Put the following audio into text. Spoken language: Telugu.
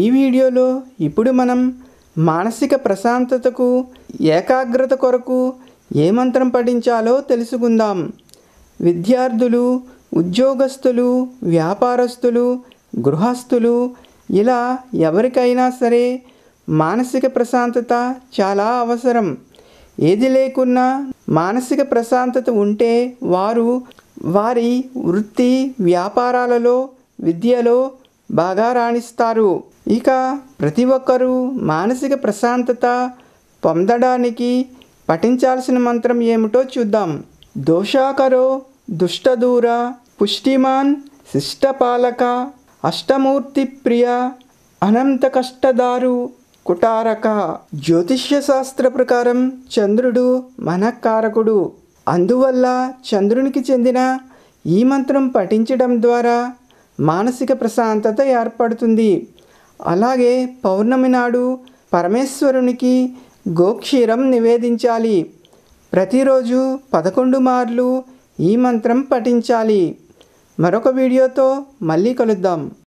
ఈ వీడియోలో ఇప్పుడు మనం మానసిక ప్రశాంతతకు ఏకాగ్రత కొరకు ఏ మంత్రం పఠించాలో తెలుసుకుందాం విద్యార్థులు ఉద్యోగస్తులు వ్యాపారస్తులు గృహస్థులు ఇలా ఎవరికైనా సరే మానసిక ప్రశాంతత చాలా అవసరం ఏది లేకున్నా మానసిక ప్రశాంతత ఉంటే వారు వారి వృత్తి వ్యాపారాలలో విద్యలో బాగా రాణిస్తారు ఇక ప్రతి ఒక్కరూ మానసిక ప్రశాంతత పొందడానికి పఠించాల్సిన మంత్రం ఏమిటో చూద్దాం దోషాకరో దుష్టదూర పుష్టిమాన్ శిష్టపాలక అష్టమూర్తి ప్రియ అనంత కష్టదారు కుటారక జ్యోతిష్య శాస్త్ర ప్రకారం చంద్రుడు మనకారకుడు అందువల్ల చంద్రునికి చెందిన ఈ మంత్రం పఠించడం ద్వారా మానసిక ప్రశాంతత ఏర్పడుతుంది అలాగే పౌర్ణమి నాడు పరమేశ్వరునికి గోక్షీరం నివేదించాలి ప్రతిరోజు పదకొండు మార్లు ఈ మంత్రం పఠించాలి మరొక వీడియోతో మళ్ళీ కలుద్దాం